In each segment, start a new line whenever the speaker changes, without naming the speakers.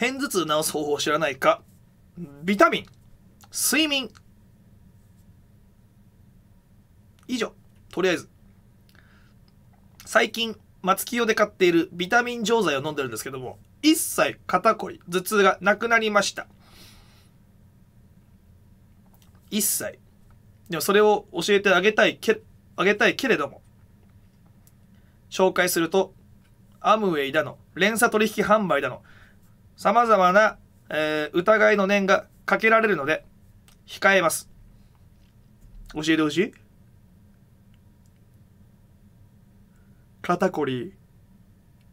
片頭痛治す方法を知らないかビタミン睡眠以上とりあえず最近松清で買っているビタミン錠剤を飲んでるんですけども一切肩こり頭痛がなくなりました一切でもそれを教えてあげたいけあげたいけれども紹介するとアムウェイだの連鎖取引販売だのさまざまな、えー、疑いの念がかけられるので控えます。教えてほしい肩こり、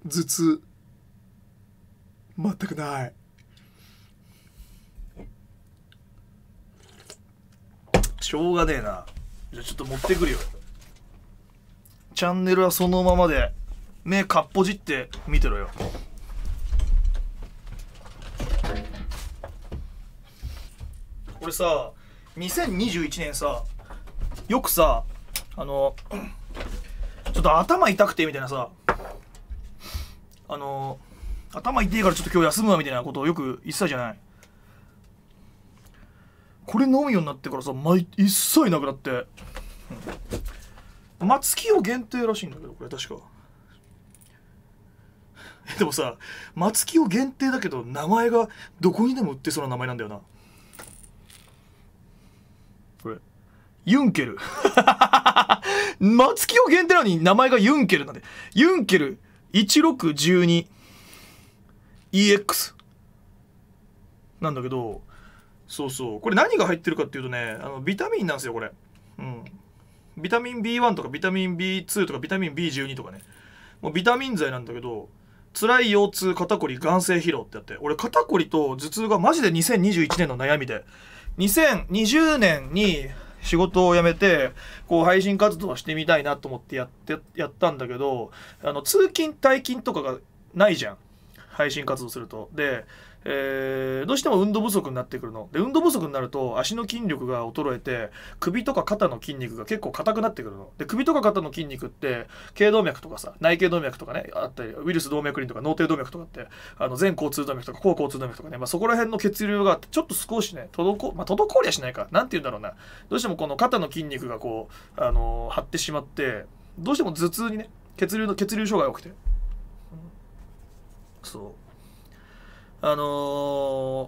頭痛、全くない。しょうがねえな。じゃあちょっと持ってくるよ。チャンネルはそのままで目かっぽじって見てろよ。俺さ2021年さよくさあのちょっと頭痛くてみたいなさあの頭痛いからちょっと今日休むわみたいなことをよく言ってたじゃないこれ飲むようになってからさ毎一切なくなって、うん、松清限定らしいんだけどこれ確か でもさ松清限定だけど名前がどこにでも売ってそうな名前なんだよなこれ。ユンケル。松清限定なのに名前がユンケルなんで。ユンケル 1612EX。なんだけど、そうそう。これ何が入ってるかっていうとね、あのビタミンなんですよ、これ。うん。ビタミン B1 とかビタミン B2 とかビタミン B12 とかね。もうビタミン剤なんだけど、辛い腰痛、肩こり、眼性疲労ってやって、俺肩こりと頭痛がマジで2021年の悩みで、2020年に仕事を辞めてこう配信活動はしてみたいなと思ってやってやったんだけどあの通勤退勤とかがないじゃん。配信活動するとで、えー、どうしても運動不足になってくるので運動不足になると足の筋力が衰えて首とか肩の筋肉が結構硬くなってくるので首とか肩の筋肉って頸動脈とかさ内頸動脈とかねあったりウイルス動脈輪とか脳底動脈とかってあの前交通動脈とか後交通動脈とかね、まあ、そこら辺の血流がちょっと少しね滞,、まあ、滞りはしないか何て言うんだろうなどうしてもこの肩の筋肉がこう、あのー、張ってしまってどうしても頭痛にね血流の血流障害が起きてそうあのー、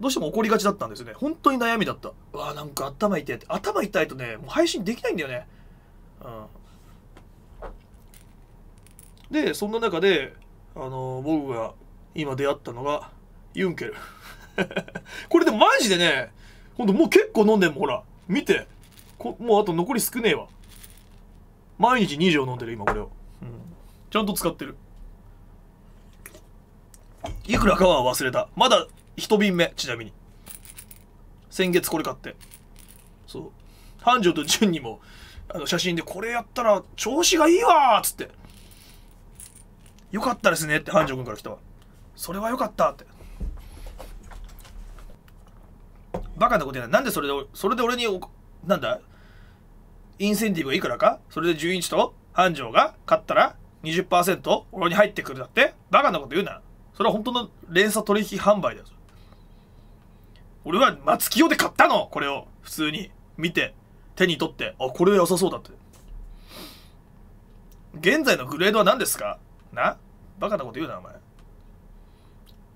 どうしても怒りがちだったんですね本当に悩みだったうわなんか頭痛いって頭痛いとねもう配信できないんだよねうんでそんな中で、あのー、僕が今出会ったのがユンケル これでもマジでねほんともう結構飲んでんもんほら見てこもうあと残り少ねえわ毎日2錠飲んでる今これを、うん、ちゃんと使ってるいくらかは忘れた。まだ一瓶目、ちなみに。先月これ買って。そう。繁盛と純にも、あの、写真で、これやったら調子がいいわっつって。よかったですねって繁盛君から来たわ。それはよかったって。バカなことやない。なんでそれで、それで俺になんだインセンティブいくらかそれで1一と繁盛が勝ったら20%俺に入ってくるだってバカなこと言うな。それは本当の連鎖取引販売だよ。俺は松清で買ったのこれを。普通に。見て。手に取って。あ、これ良さそうだって。現在のグレードは何ですかなバカなこと言うな、お前。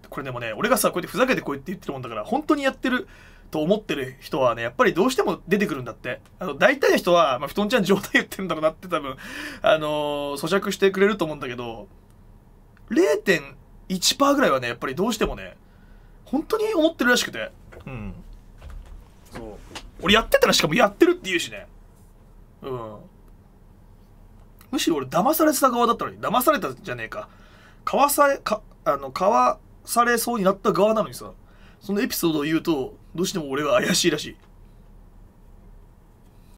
これでもね、俺がさ、こうやってふざけてこうやって言ってるもんだから、本当にやってると思ってる人はね、やっぱりどうしても出てくるんだって。あの、大体の人は、まあ、布団ちゃん状態言ってるんだろうなって多分、あのー、咀嚼してくれると思うんだけど、0. 1%ぐらいはねやっぱりどうしてもね本当に思ってるらしくてうんそう俺やってたらしかもやってるって言うしねうんむしろ俺騙されてた側だったのに騙されたじゃねえか買わされかあの買わされそうになった側なのにさそのエピソードを言うとどうしても俺は怪しいらしい